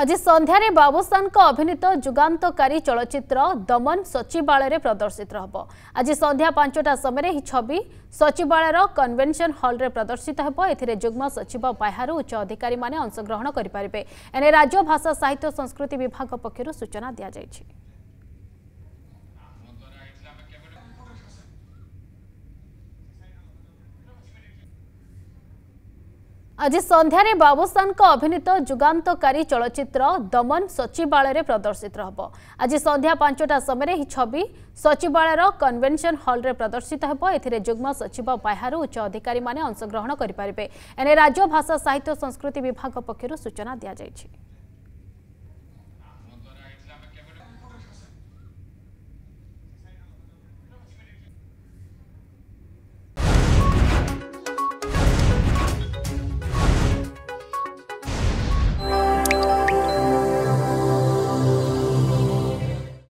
ଆଜି ସନ୍ଧ୍ୟାରେ ବାବୁସାନଙ୍କ ଅଭିନୀତ ଯୁଗାନ୍ତକାରୀ ଚଳଚ୍ଚିତ୍ର ଦମନ ସଚିବାଳୟରେ ପ୍ରଦର୍ଶିତ ହେବ ଆଜି ସନ୍ଧ୍ୟା ପାଞ୍ଚଟା ସମୟରେ ଏହି ଛବି ସଚିବାଳୟର କନ୍ଭେନ୍ସନ୍ ହଲ୍ରେ ପ୍ରଦର୍ଶିତ ହେବ ଏଥିରେ ଯୁଗ୍ମ ସଚିବ ବାହାରୁ ଉଚ୍ଚ ଅଧିକାରୀମାନେ ଅଂଶଗ୍ରହଣ କରିପାରିବେ ଏଣେ ରାଜ୍ୟ ଭାଷା ସାହିତ୍ୟ ସଂସ୍କୃତି ବିଭାଗ ପକ୍ଷରୁ ସୂଚନା ଦିଆଯାଇଛି ଆଜି ସନ୍ଧ୍ୟାରେ ବାବୁସାନଙ୍କ ଅଭିନୀତ ଯୁଗାନ୍ତକାରୀ ଚଳଚ୍ଚିତ୍ର ଦମନ ସଚିବାଳୟରେ ପ୍ରଦର୍ଶିତ ହେବ ଆଜି ସନ୍ଧ୍ୟା ପାଞ୍ଚଟା ସମୟରେ ଏହି ଛବି ସଚିବାଳୟର କନ୍ଭେନ୍ସନ୍ ହଲ୍ରେ ପ୍ରଦର୍ଶିତ ହେବ ଏଥିରେ ଯୁଗ୍ମ ସଚିବ ବାହାରୁ ଉଚ୍ଚ ଅଧିକାରୀମାନେ ଅଂଶଗ୍ରହଣ କରିପାରିବେ ଏନେଇ ରାଜ୍ୟ ଭାଷା ସାହିତ୍ୟ ସଂସ୍କୃତି ବିଭାଗ ପକ୍ଷରୁ ସୂଚନା ଦିଆଯାଇଛି